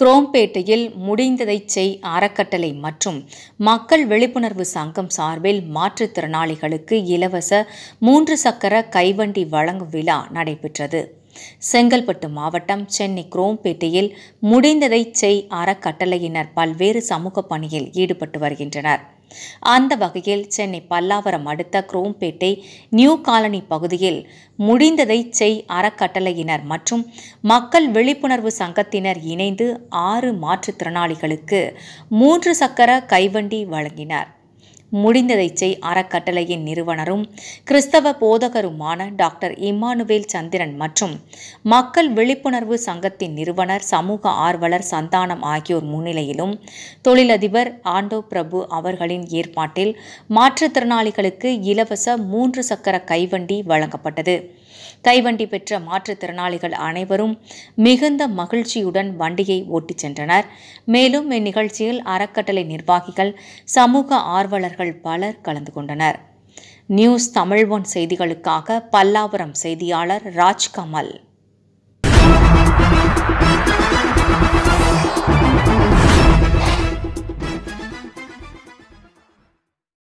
குரோம்பேட்டையில் முடிந்ததை செய் அறக்கட்டளை மற்றும் மக்கள் விழிப்புணர்வு சங்கம் சார்பில் மாற்றுத்திறனாளிகளுக்கு இலவச மூன்று சக்கர கைவண்டி வழங்கும் விழா நடைபெற்றது செங்கல்பட்டு மாவட்டம் சென்னை குரோம்பேட்டையில் முடிந்ததை செய் அறக்கட்டளையினர் பல்வேறு சமூக பணியில் ஈடுபட்டு வருகின்றனர் அந்த வகையில் சென்னை பல்லாவரம் அடுத்த குரோம்பேட்டை நியூ காலனி பகுதியில் முடிந்ததை செய் அறக்கட்டளையினர் மற்றும் மக்கள் விழிப்புணர்வு சங்கத்தினர் இணைந்து ஆறு மாற்றுத்திறனாளிகளுக்கு மூன்று சக்கர கைவண்டி வழங்கினர் முடிந்ததை செய் அறக்கட்டளையின் நிறுவனரும் கிறிஸ்தவ போதகருமான டாக்டர் இம்மானுவேல் சந்திரன் மற்றும் மக்கள் விழிப்புணர்வு சங்கத்தின் நிறுவனர் சமூக ஆர்வலர் சந்தானம் ஆகியோர் முன்னிலையிலும் தொழிலதிபர் ஆண்டோ பிரபு அவர்களின் ஏற்பாட்டில் மாற்றுத்திறனாளிகளுக்கு இலவச மூன்று சக்கர கைவண்டி வழங்கப்பட்டது கைவண்டி பெற்ற மாற்றுத்திறனாளிகள் அனைவரும் மிகுந்த மகிழ்ச்சியுடன் வண்டியை ஓட்டிச் சென்றனர் மேலும் இந்நிகழ்ச்சியில் அறக்கட்டளை நிர்வாகிகள் சமூக ஆர்வலர்கள் பலர் கலந்து கொண்டனர் நியூஸ் தமிழ் ஒன் செய்திகளுக்காக பல்லாவரம் செய்தியாளர் ராஜ்கமல்